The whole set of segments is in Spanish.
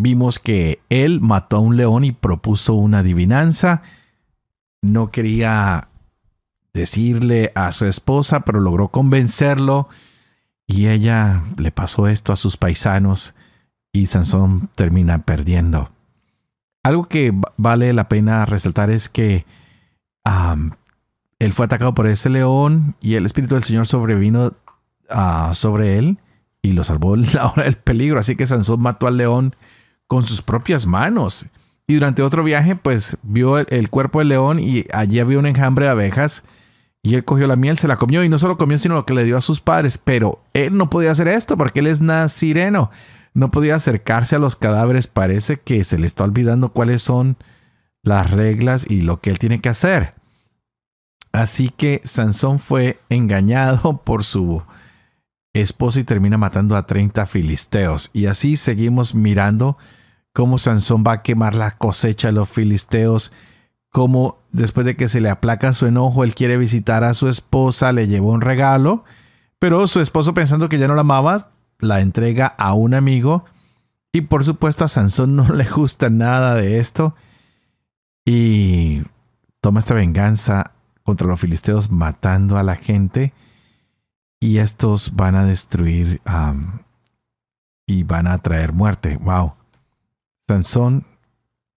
Vimos que él mató a un león y propuso una adivinanza. No quería decirle a su esposa, pero logró convencerlo. Y ella le pasó esto a sus paisanos y Sansón termina perdiendo. Algo que vale la pena resaltar es que él fue atacado por ese león y el Espíritu del Señor sobrevino ah, sobre él y lo salvó la hora del peligro. Así que Sansón mató al león con sus propias manos. Y durante otro viaje, pues vio el, cuerpo del león y allí había un enjambre de abejas. Y él cogió la miel, se la comió y no solo comió, sino lo que le dio a sus padres. Pero él no podía hacer esto porque él es nacireno No podía acercarse a los cadáveres. Parece que se le está olvidando cuáles son las reglas y lo que él tiene que hacer. Así que Sansón fue engañado por su esposa y termina matando a 30 filisteos. Y así seguimos mirando cómo Sansón va a quemar la cosecha de los filisteos, cómo después de que se le aplaca su enojo, él quiere visitar a su esposa, le llevó un regalo, pero su esposo pensando que ya no la amaba, la entrega a un amigo y por supuesto a Sansón no le gusta nada de esto y toma esta venganza contra los filisteos matando a la gente y estos van a destruir y van a traer muerte. Wow. Sansón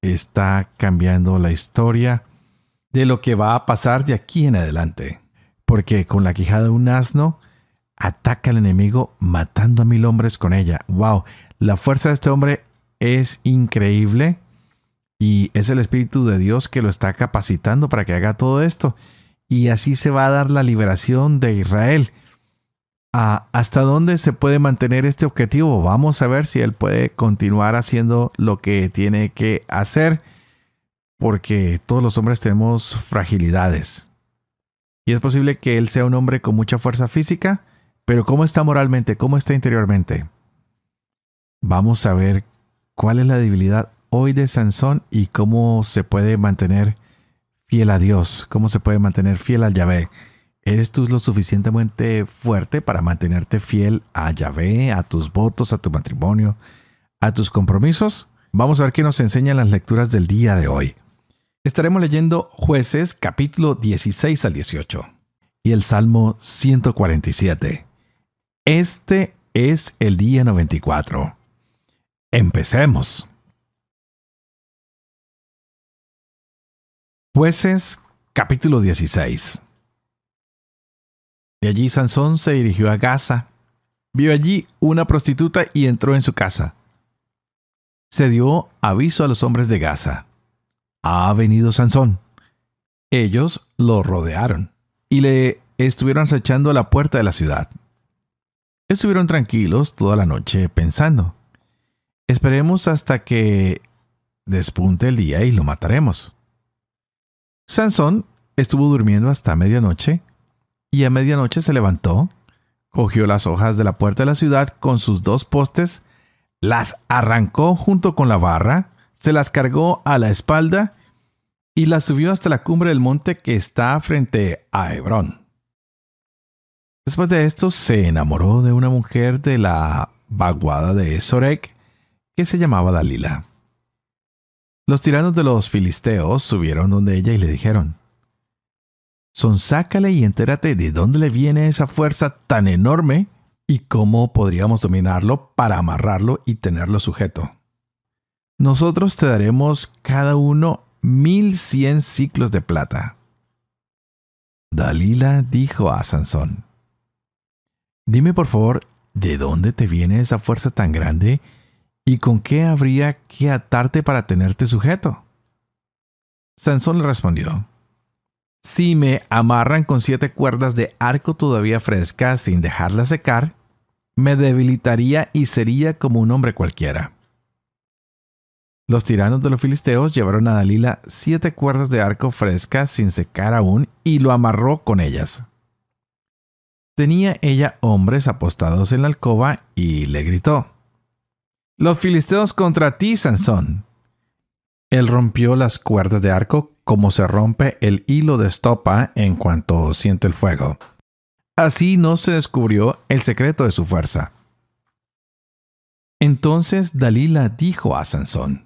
está cambiando la historia de lo que va a pasar de aquí en adelante. Porque con la quijada de un asno ataca al enemigo matando a mil hombres con ella. ¡Wow! La fuerza de este hombre es increíble y es el Espíritu de Dios que lo está capacitando para que haga todo esto. Y así se va a dar la liberación de Israel. ¿Hasta dónde se puede mantener este objetivo? Vamos a ver si él puede continuar haciendo lo que tiene que hacer, porque todos los hombres tenemos fragilidades. Y es posible que él sea un hombre con mucha fuerza física, pero ¿cómo está moralmente? ¿Cómo está interiormente? Vamos a ver cuál es la debilidad hoy de Sansón y cómo se puede mantener fiel a Dios, cómo se puede mantener fiel al Yahvé. ¿Eres tú lo suficientemente fuerte para mantenerte fiel a Yahvé, a tus votos, a tu matrimonio, a tus compromisos? Vamos a ver qué nos enseñan las lecturas del día de hoy. Estaremos leyendo jueces capítulo 16 al 18 y el Salmo 147. Este es el día 94. Empecemos. Jueces capítulo 16. De allí Sansón se dirigió a Gaza, vio allí una prostituta y entró en su casa. Se dio aviso a los hombres de Gaza. Ha venido Sansón. Ellos lo rodearon y le estuvieron acechando a la puerta de la ciudad. Estuvieron tranquilos toda la noche pensando. Esperemos hasta que despunte el día y lo mataremos. Sansón estuvo durmiendo hasta medianoche y a medianoche se levantó, cogió las hojas de la puerta de la ciudad con sus dos postes, las arrancó junto con la barra, se las cargó a la espalda y las subió hasta la cumbre del monte que está frente a Hebrón. Después de esto se enamoró de una mujer de la vaguada de Sorek que se llamaba Dalila. Los tiranos de los filisteos subieron donde ella y le dijeron, Sonsácale y entérate de dónde le viene esa fuerza tan enorme y cómo podríamos dominarlo para amarrarlo y tenerlo sujeto. Nosotros te daremos cada uno mil cien ciclos de plata. Dalila dijo a Sansón, Dime por favor, ¿de dónde te viene esa fuerza tan grande y con qué habría que atarte para tenerte sujeto? Sansón le respondió, si me amarran con siete cuerdas de arco todavía fresca sin dejarla secar, me debilitaría y sería como un hombre cualquiera. Los tiranos de los filisteos llevaron a Dalila siete cuerdas de arco fresca sin secar aún y lo amarró con ellas. Tenía ella hombres apostados en la alcoba y le gritó, Los filisteos contra ti, Sansón. Él rompió las cuerdas de arco como se rompe el hilo de estopa en cuanto siente el fuego. Así no se descubrió el secreto de su fuerza. Entonces Dalila dijo a Sansón,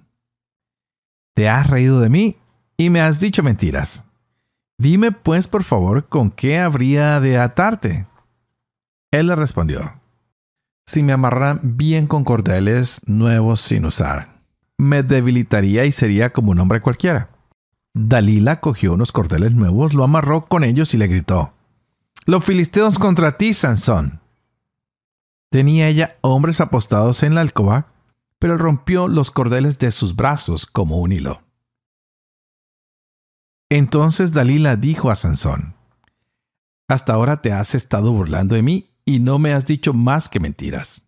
Te has reído de mí y me has dicho mentiras. Dime pues por favor con qué habría de atarte. Él le respondió, Si me amarran bien con cordeles nuevos sin usar me debilitaría y sería como un hombre cualquiera. Dalila cogió unos cordeles nuevos, lo amarró con ellos y le gritó, Los filisteos contra ti, Sansón. Tenía ella hombres apostados en la alcoba, pero rompió los cordeles de sus brazos como un hilo. Entonces Dalila dijo a Sansón, Hasta ahora te has estado burlando de mí y no me has dicho más que mentiras.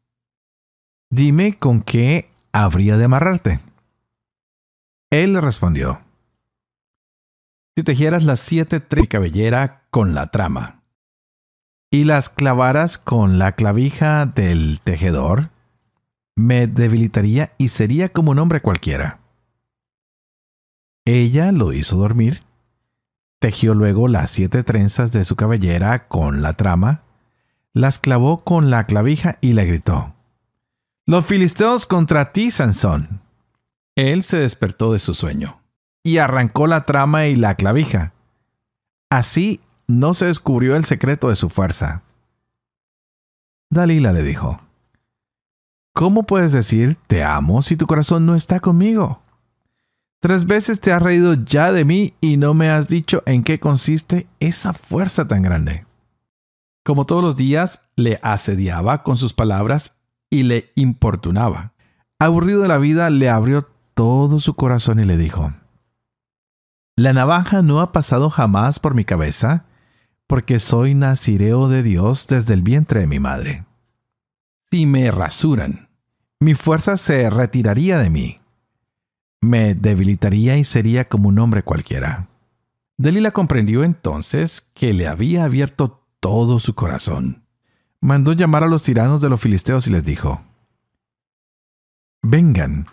Dime con qué habría de amarrarte? Él le respondió, si tejieras las siete tri cabellera con la trama y las clavaras con la clavija del tejedor, me debilitaría y sería como un hombre cualquiera. Ella lo hizo dormir, tejió luego las siete trenzas de su cabellera con la trama, las clavó con la clavija y le gritó, los filisteos contra ti, Sansón. Él se despertó de su sueño y arrancó la trama y la clavija. Así no se descubrió el secreto de su fuerza. Dalila le dijo, ¿Cómo puedes decir te amo si tu corazón no está conmigo? Tres veces te has reído ya de mí y no me has dicho en qué consiste esa fuerza tan grande. Como todos los días, le asediaba con sus palabras y le importunaba. Aburrido de la vida, le abrió todo su corazón y le dijo, La navaja no ha pasado jamás por mi cabeza, porque soy nacireo de Dios desde el vientre de mi madre. Si me rasuran, mi fuerza se retiraría de mí. Me debilitaría y sería como un hombre cualquiera. Delila comprendió entonces que le había abierto todo su corazón mandó llamar a los tiranos de los filisteos y les dijo, Vengan,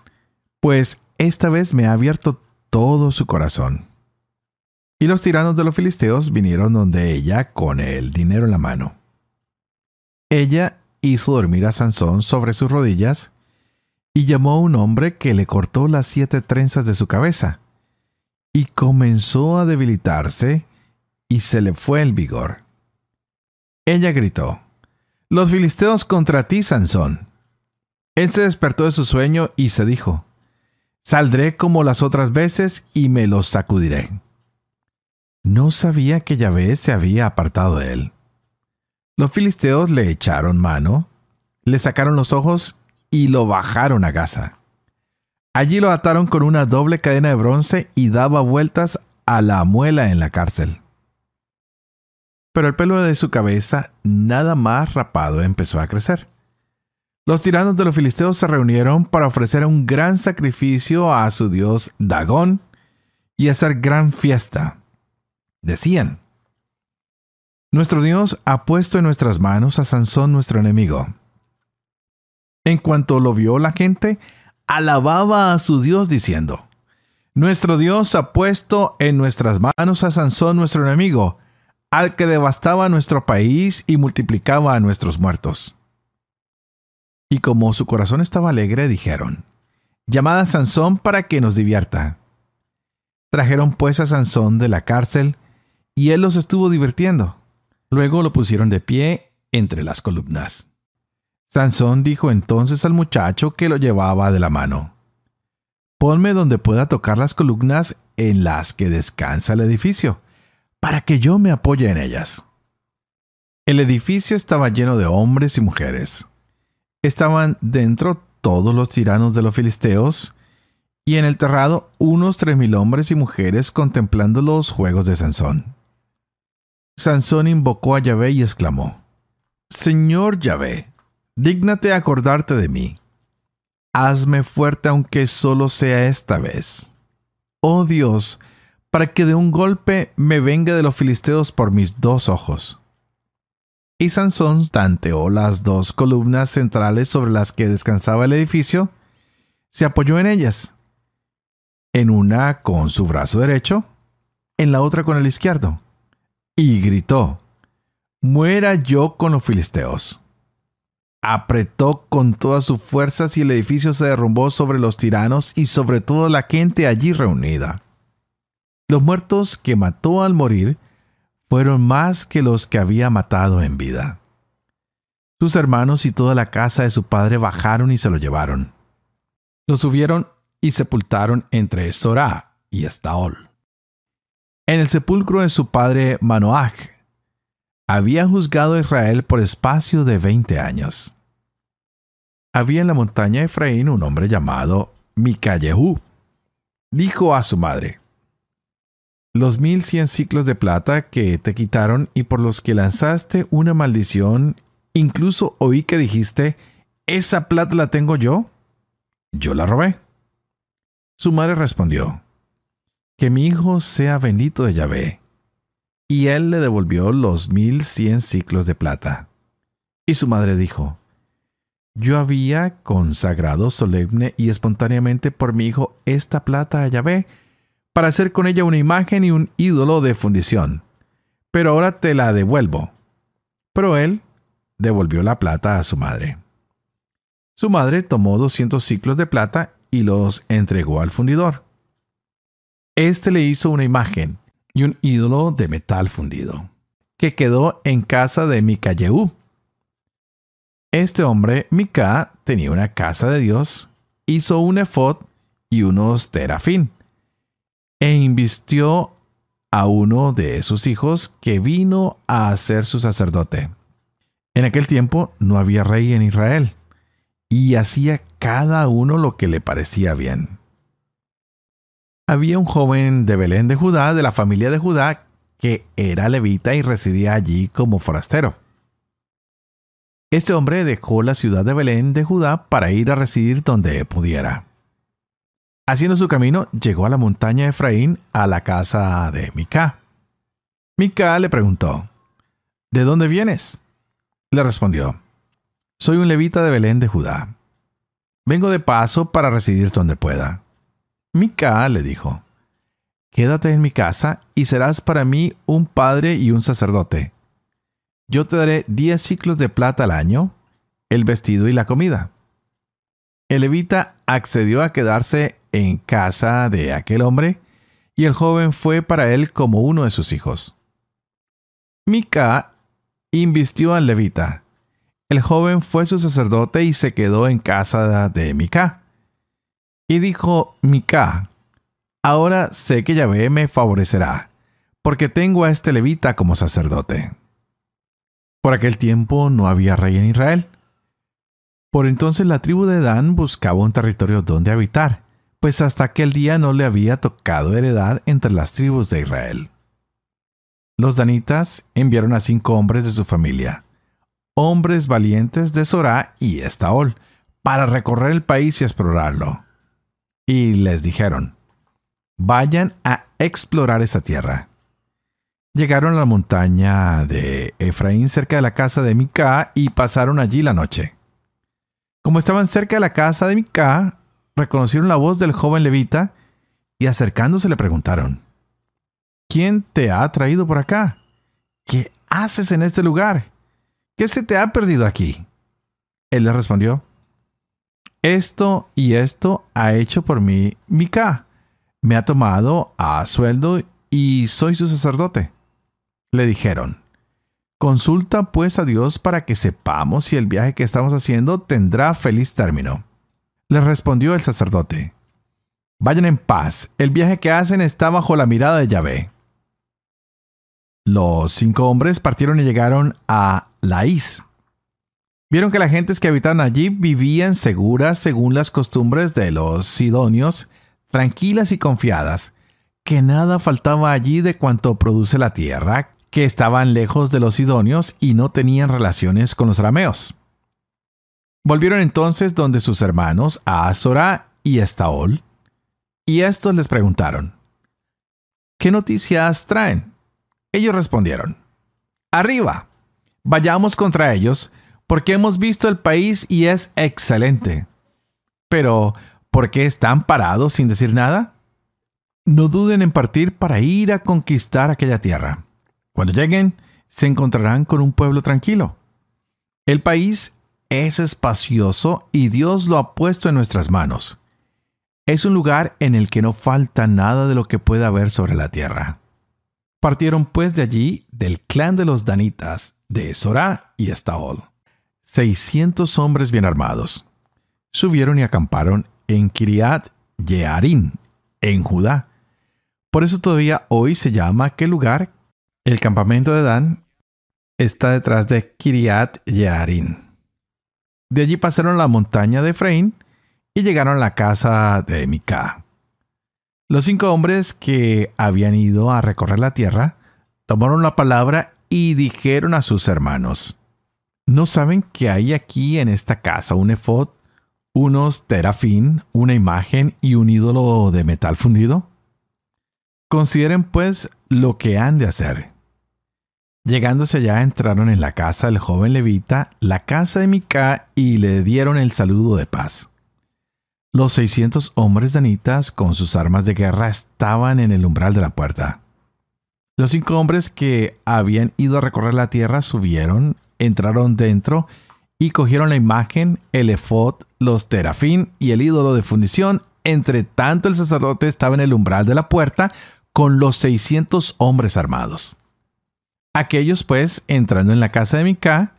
pues esta vez me ha abierto todo su corazón. Y los tiranos de los filisteos vinieron donde ella con el dinero en la mano. Ella hizo dormir a Sansón sobre sus rodillas y llamó a un hombre que le cortó las siete trenzas de su cabeza, y comenzó a debilitarse y se le fue el vigor. Ella gritó, los filisteos contra ti, Sansón. Él se despertó de su sueño y se dijo, Saldré como las otras veces y me los sacudiré. No sabía que Yahvé se había apartado de él. Los filisteos le echaron mano, le sacaron los ojos y lo bajaron a Gaza. Allí lo ataron con una doble cadena de bronce y daba vueltas a la muela en la cárcel pero el pelo de su cabeza, nada más rapado, empezó a crecer. Los tiranos de los filisteos se reunieron para ofrecer un gran sacrificio a su dios Dagón y hacer gran fiesta. Decían, Nuestro dios ha puesto en nuestras manos a Sansón nuestro enemigo. En cuanto lo vio la gente, alababa a su dios diciendo, Nuestro dios ha puesto en nuestras manos a Sansón nuestro enemigo al que devastaba nuestro país y multiplicaba a nuestros muertos. Y como su corazón estaba alegre, dijeron, llamad a Sansón para que nos divierta. Trajeron pues a Sansón de la cárcel, y él los estuvo divirtiendo. Luego lo pusieron de pie entre las columnas. Sansón dijo entonces al muchacho que lo llevaba de la mano, Ponme donde pueda tocar las columnas en las que descansa el edificio para que yo me apoye en ellas. El edificio estaba lleno de hombres y mujeres. Estaban dentro todos los tiranos de los filisteos, y en el terrado unos tres mil hombres y mujeres contemplando los juegos de Sansón. Sansón invocó a Yahvé y exclamó, Señor Yahvé, dígnate acordarte de mí. Hazme fuerte aunque solo sea esta vez. Oh Dios, para que de un golpe me venga de los filisteos por mis dos ojos. Y Sansón tanteó las dos columnas centrales sobre las que descansaba el edificio, se apoyó en ellas, en una con su brazo derecho, en la otra con el izquierdo, y gritó, Muera yo con los filisteos. Apretó con todas sus fuerzas y el edificio se derrumbó sobre los tiranos y sobre toda la gente allí reunida. Los muertos que mató al morir fueron más que los que había matado en vida. Sus hermanos y toda la casa de su padre bajaron y se lo llevaron. Lo subieron y sepultaron entre Sorá y Estaol. En el sepulcro de su padre Manoach había juzgado a Israel por espacio de veinte años. Había en la montaña Efraín un hombre llamado Micayehú. Dijo a su madre, los mil cien ciclos de plata que te quitaron y por los que lanzaste una maldición, incluso oí que dijiste, esa plata la tengo yo, yo la robé. Su madre respondió, que mi hijo sea bendito de Yahvé. Y él le devolvió los mil cien ciclos de plata. Y su madre dijo, yo había consagrado solemne y espontáneamente por mi hijo esta plata a Yahvé, para hacer con ella una imagen y un ídolo de fundición. Pero ahora te la devuelvo. Pero él devolvió la plata a su madre. Su madre tomó 200 ciclos de plata y los entregó al fundidor. Este le hizo una imagen y un ídolo de metal fundido, que quedó en casa de Yehú. Este hombre, Mika, tenía una casa de Dios, hizo un efod y unos terafín e invistió a uno de sus hijos que vino a ser su sacerdote. En aquel tiempo no había rey en Israel, y hacía cada uno lo que le parecía bien. Había un joven de Belén de Judá, de la familia de Judá, que era levita y residía allí como forastero. Este hombre dejó la ciudad de Belén de Judá para ir a residir donde pudiera. Haciendo su camino, llegó a la montaña Efraín a la casa de Mica. Mica le preguntó, ¿De dónde vienes? Le respondió, Soy un levita de Belén de Judá. Vengo de paso para residir donde pueda. Mica le dijo, Quédate en mi casa y serás para mí un padre y un sacerdote. Yo te daré diez ciclos de plata al año, el vestido y la comida. El levita accedió a quedarse en casa de aquel hombre, y el joven fue para él como uno de sus hijos. Mica invistió al levita. El joven fue su sacerdote y se quedó en casa de Mica. Y dijo Mica, ahora sé que Yahvé me favorecerá, porque tengo a este levita como sacerdote. Por aquel tiempo no había rey en Israel. Por entonces la tribu de Dan buscaba un territorio donde habitar, pues hasta aquel día no le había tocado heredad entre las tribus de Israel. Los danitas enviaron a cinco hombres de su familia, hombres valientes de Sorá y Estaol, para recorrer el país y explorarlo. Y les dijeron, vayan a explorar esa tierra. Llegaron a la montaña de Efraín cerca de la casa de Mica y pasaron allí la noche. Como estaban cerca de la casa de Mica, reconocieron la voz del joven levita y acercándose le preguntaron, ¿quién te ha traído por acá? ¿Qué haces en este lugar? ¿Qué se te ha perdido aquí? Él le respondió, esto y esto ha hecho por mí Mica. Me ha tomado a sueldo y soy su sacerdote. Le dijeron, consulta pues a Dios para que sepamos si el viaje que estamos haciendo tendrá feliz término les respondió el sacerdote. Vayan en paz, el viaje que hacen está bajo la mirada de Yahvé. Los cinco hombres partieron y llegaron a Laís. Vieron que las gentes que habitaban allí vivían seguras según las costumbres de los sidonios, tranquilas y confiadas, que nada faltaba allí de cuanto produce la tierra, que estaban lejos de los sidonios y no tenían relaciones con los arameos. Volvieron entonces donde sus hermanos, a Azora y Estaol, y estos les preguntaron, ¿Qué noticias traen? Ellos respondieron, Arriba, vayamos contra ellos, porque hemos visto el país y es excelente. Pero, ¿por qué están parados sin decir nada? No duden en partir para ir a conquistar aquella tierra. Cuando lleguen, se encontrarán con un pueblo tranquilo. El país es espacioso y Dios lo ha puesto en nuestras manos. Es un lugar en el que no falta nada de lo que pueda haber sobre la tierra. Partieron pues de allí del clan de los danitas, de Esorá y Estaol. Seiscientos hombres bien armados. Subieron y acamparon en Kiriat Ye'arin, en Judá. Por eso todavía hoy se llama aquel lugar el campamento de Dan está detrás de Kiriat Ye'arin. De allí pasaron la montaña de Efraín y llegaron a la casa de Mica. Los cinco hombres que habían ido a recorrer la tierra tomaron la palabra y dijeron a sus hermanos: ¿No saben que hay aquí en esta casa un efod, unos terafín, una imagen y un ídolo de metal fundido? Consideren pues lo que han de hacer. Llegándose allá entraron en la casa del joven levita, la casa de Mica, y le dieron el saludo de paz. Los 600 hombres danitas con sus armas de guerra estaban en el umbral de la puerta. Los cinco hombres que habían ido a recorrer la tierra subieron, entraron dentro y cogieron la imagen, el efod, los terafín y el ídolo de fundición. Entre tanto, el sacerdote estaba en el umbral de la puerta con los 600 hombres armados. Aquellos pues, entrando en la casa de Micah,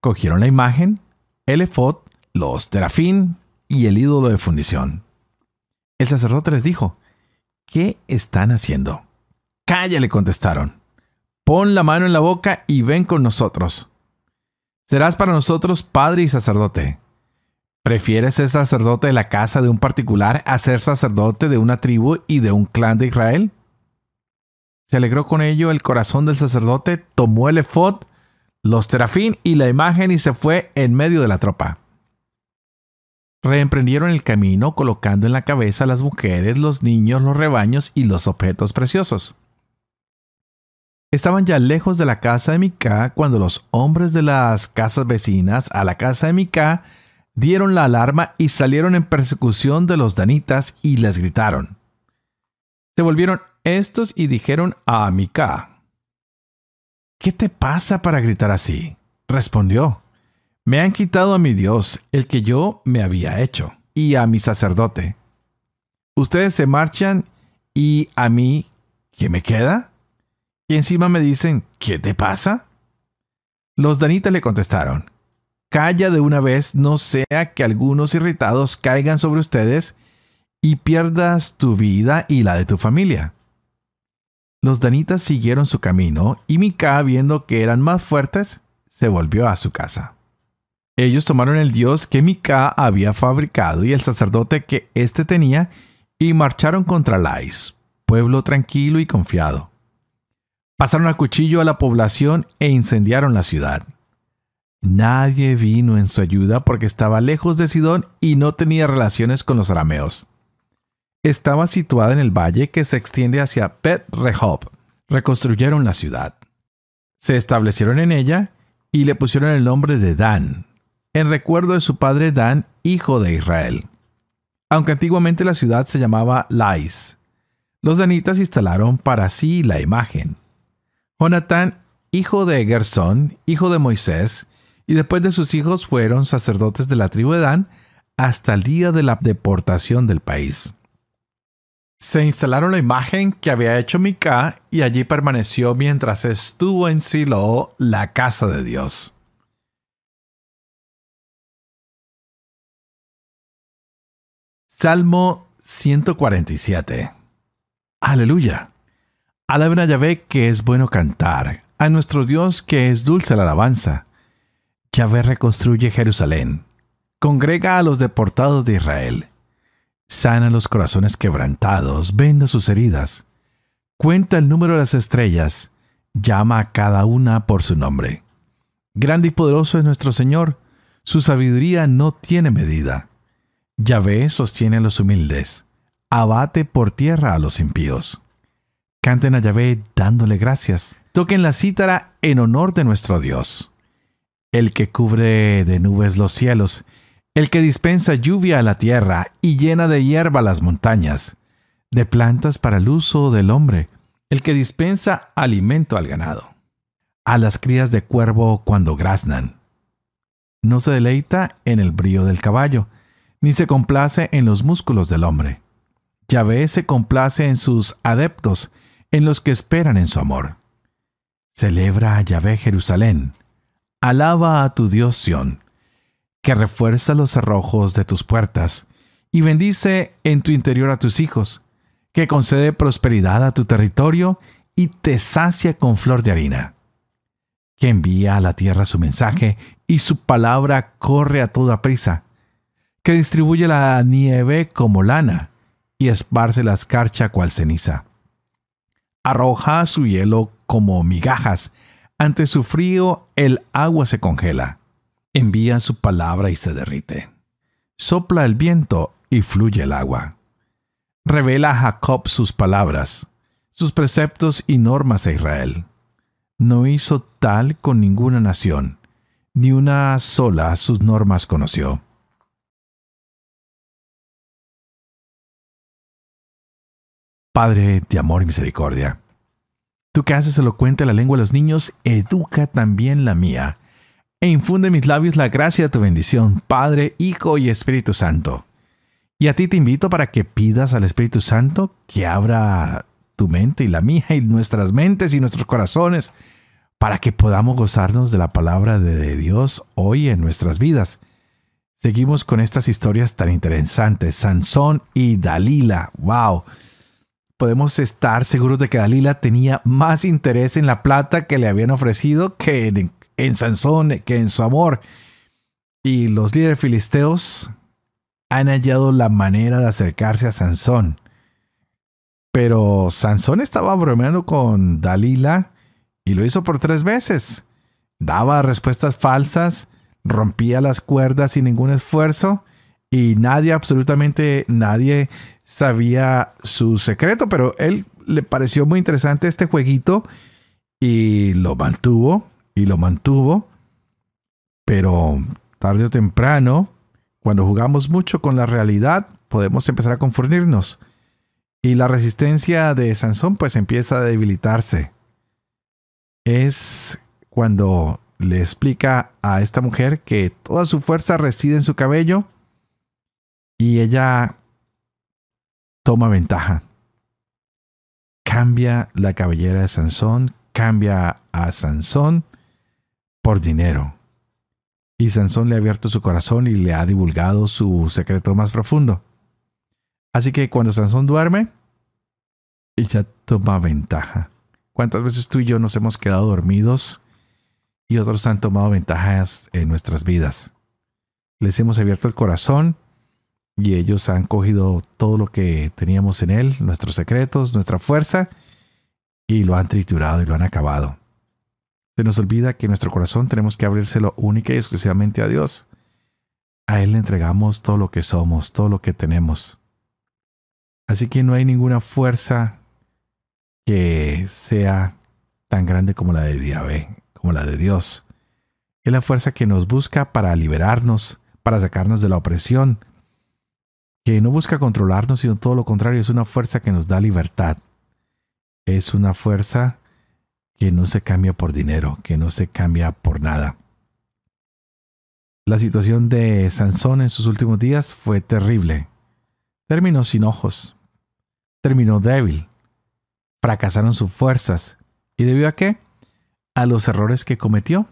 cogieron la imagen, el efod, los terafín y el ídolo de fundición. El sacerdote les dijo, ¿qué están haciendo? Calla, le contestaron. Pon la mano en la boca y ven con nosotros. Serás para nosotros padre y sacerdote. ¿Prefieres ser sacerdote de la casa de un particular a ser sacerdote de una tribu y de un clan de Israel? Se alegró con ello el corazón del sacerdote, tomó el efod, los terafín y la imagen y se fue en medio de la tropa. Reemprendieron el camino colocando en la cabeza las mujeres, los niños, los rebaños y los objetos preciosos. Estaban ya lejos de la casa de Micá cuando los hombres de las casas vecinas a la casa de Micá dieron la alarma y salieron en persecución de los danitas y les gritaron. Se volvieron estos y dijeron a Micah, ¿Qué te pasa para gritar así? Respondió, Me han quitado a mi Dios, el que yo me había hecho, y a mi sacerdote. Ustedes se marchan y a mí, ¿qué me queda? Y encima me dicen, ¿qué te pasa? Los danitas le contestaron, Calla de una vez, no sea que algunos irritados caigan sobre ustedes y pierdas tu vida y la de tu familia. Los danitas siguieron su camino y Mica, viendo que eran más fuertes, se volvió a su casa. Ellos tomaron el dios que Mica había fabricado y el sacerdote que éste tenía y marcharon contra Lais, pueblo tranquilo y confiado. Pasaron a cuchillo a la población e incendiaron la ciudad. Nadie vino en su ayuda porque estaba lejos de Sidón y no tenía relaciones con los arameos estaba situada en el valle que se extiende hacia Pet Rehob. Reconstruyeron la ciudad. Se establecieron en ella y le pusieron el nombre de Dan, en recuerdo de su padre Dan, hijo de Israel. Aunque antiguamente la ciudad se llamaba Lais, los danitas instalaron para sí la imagen. Jonatán, hijo de Gersón, hijo de Moisés, y después de sus hijos fueron sacerdotes de la tribu de Dan hasta el día de la deportación del país. Se instalaron la imagen que había hecho Mica y allí permaneció mientras estuvo en Silo, la casa de Dios. Salmo 147 Aleluya. Alaben a Yahvé que es bueno cantar, a nuestro Dios que es dulce la alabanza. Yahvé reconstruye Jerusalén, congrega a los deportados de Israel sana los corazones quebrantados, venda sus heridas, cuenta el número de las estrellas, llama a cada una por su nombre. Grande y poderoso es nuestro Señor, su sabiduría no tiene medida. Yahvé sostiene a los humildes, abate por tierra a los impíos. Canten a Yahvé dándole gracias, toquen la cítara en honor de nuestro Dios. El que cubre de nubes los cielos el que dispensa lluvia a la tierra y llena de hierba las montañas, de plantas para el uso del hombre, el que dispensa alimento al ganado, a las crías de cuervo cuando graznan. No se deleita en el brío del caballo, ni se complace en los músculos del hombre. Yahvé se complace en sus adeptos, en los que esperan en su amor. Celebra a Yahvé Jerusalén. Alaba a tu Dios Sión que refuerza los cerrojos de tus puertas, y bendice en tu interior a tus hijos, que concede prosperidad a tu territorio y te sacia con flor de harina, que envía a la tierra su mensaje y su palabra corre a toda prisa, que distribuye la nieve como lana y esparce la escarcha cual ceniza. Arroja su hielo como migajas, ante su frío el agua se congela envía su palabra y se derrite. Sopla el viento y fluye el agua. Revela a Jacob sus palabras, sus preceptos y normas a Israel. No hizo tal con ninguna nación, ni una sola sus normas conoció. Padre de amor y misericordia, tú que haces elocuente la lengua de los niños, educa también la mía e infunde en mis labios la gracia de tu bendición, Padre, Hijo y Espíritu Santo. Y a ti te invito para que pidas al Espíritu Santo que abra tu mente y la mía y nuestras mentes y nuestros corazones para que podamos gozarnos de la palabra de Dios hoy en nuestras vidas. Seguimos con estas historias tan interesantes, Sansón y Dalila. ¡Wow! Podemos estar seguros de que Dalila tenía más interés en la plata que le habían ofrecido que en en Sansón que en su amor. Y los líderes filisteos han hallado la manera de acercarse a Sansón. Pero Sansón estaba bromeando con Dalila y lo hizo por tres veces. Daba respuestas falsas, rompía las cuerdas sin ningún esfuerzo y nadie, absolutamente nadie sabía su secreto, pero él le pareció muy interesante este jueguito y lo mantuvo y lo mantuvo, pero tarde o temprano, cuando jugamos mucho con la realidad, podemos empezar a confundirnos. Y la resistencia de Sansón pues empieza a debilitarse. Es cuando le explica a esta mujer que toda su fuerza reside en su cabello y ella toma ventaja. Cambia la cabellera de Sansón, cambia a Sansón por dinero. Y Sansón le ha abierto su corazón y le ha divulgado su secreto más profundo. Así que cuando Sansón duerme, ella toma ventaja. ¿Cuántas veces tú y yo nos hemos quedado dormidos y otros han tomado ventajas en nuestras vidas? Les hemos abierto el corazón y ellos han cogido todo lo que teníamos en él, nuestros secretos, nuestra fuerza, y lo han triturado y lo han acabado. Se nos olvida que nuestro corazón tenemos que abrírselo única y exclusivamente a Dios. A Él le entregamos todo lo que somos, todo lo que tenemos. Así que no hay ninguna fuerza que sea tan grande como la de Diabé, como la de Dios. Es la fuerza que nos busca para liberarnos, para sacarnos de la opresión, que no busca controlarnos, sino todo lo contrario, es una fuerza que nos da libertad. Es una fuerza que no se cambia por dinero, que no se cambia por nada. La situación de Sansón en sus últimos días fue terrible. Terminó sin ojos, terminó débil, fracasaron sus fuerzas. ¿Y debido a qué? A los errores que cometió.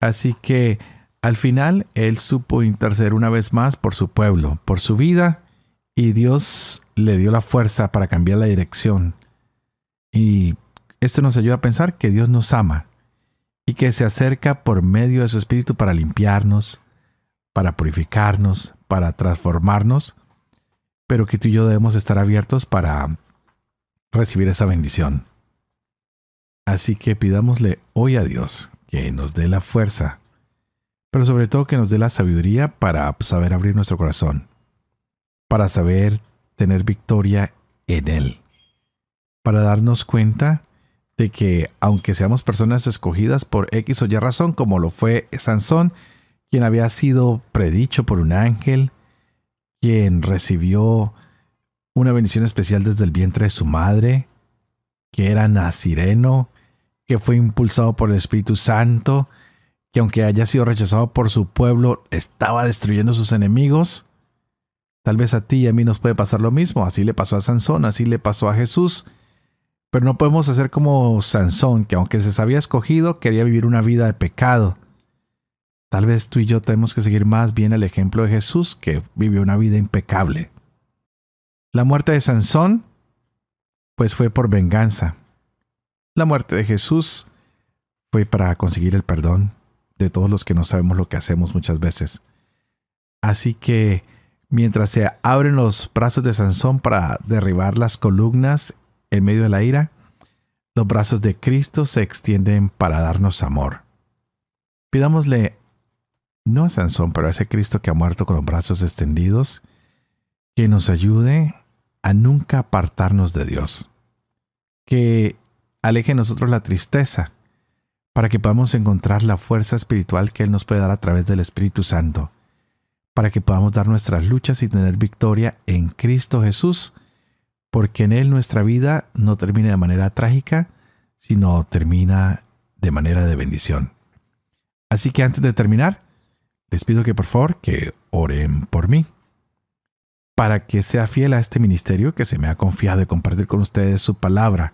Así que al final él supo interceder una vez más por su pueblo, por su vida, y Dios le dio la fuerza para cambiar la dirección. Y esto nos ayuda a pensar que Dios nos ama y que se acerca por medio de su Espíritu para limpiarnos, para purificarnos, para transformarnos, pero que tú y yo debemos estar abiertos para recibir esa bendición. Así que pidámosle hoy a Dios que nos dé la fuerza, pero sobre todo que nos dé la sabiduría para pues, saber abrir nuestro corazón, para saber tener victoria en Él, para darnos cuenta de que aunque seamos personas escogidas por X o Y razón, como lo fue Sansón, quien había sido predicho por un ángel, quien recibió una bendición especial desde el vientre de su madre, que era nazireno, que fue impulsado por el Espíritu Santo, que aunque haya sido rechazado por su pueblo, estaba destruyendo sus enemigos. Tal vez a ti y a mí nos puede pasar lo mismo, así le pasó a Sansón, así le pasó a Jesús pero no podemos hacer como Sansón, que aunque se había escogido, quería vivir una vida de pecado. Tal vez tú y yo tenemos que seguir más bien el ejemplo de Jesús, que vivió una vida impecable. La muerte de Sansón, pues fue por venganza. La muerte de Jesús fue para conseguir el perdón de todos los que no sabemos lo que hacemos muchas veces. Así que mientras se abren los brazos de Sansón para derribar las columnas en medio de la ira, los brazos de Cristo se extienden para darnos amor. Pidámosle no a Sansón, pero a ese Cristo que ha muerto con los brazos extendidos, que nos ayude a nunca apartarnos de Dios, que aleje nosotros la tristeza, para que podamos encontrar la fuerza espiritual que Él nos puede dar a través del Espíritu Santo, para que podamos dar nuestras luchas y tener victoria en Cristo Jesús, porque en Él nuestra vida no termina de manera trágica, sino termina de manera de bendición. Así que antes de terminar, les pido que por favor que oren por mí, para que sea fiel a este ministerio que se me ha confiado de compartir con ustedes su palabra,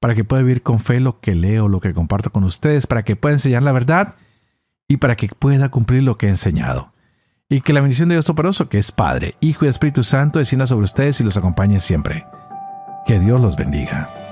para que pueda vivir con fe lo que leo, lo que comparto con ustedes, para que pueda enseñar la verdad y para que pueda cumplir lo que he enseñado y que la bendición de Dios Toporoso, que es Padre, Hijo y Espíritu Santo, descienda sobre ustedes y los acompañe siempre. Que Dios los bendiga.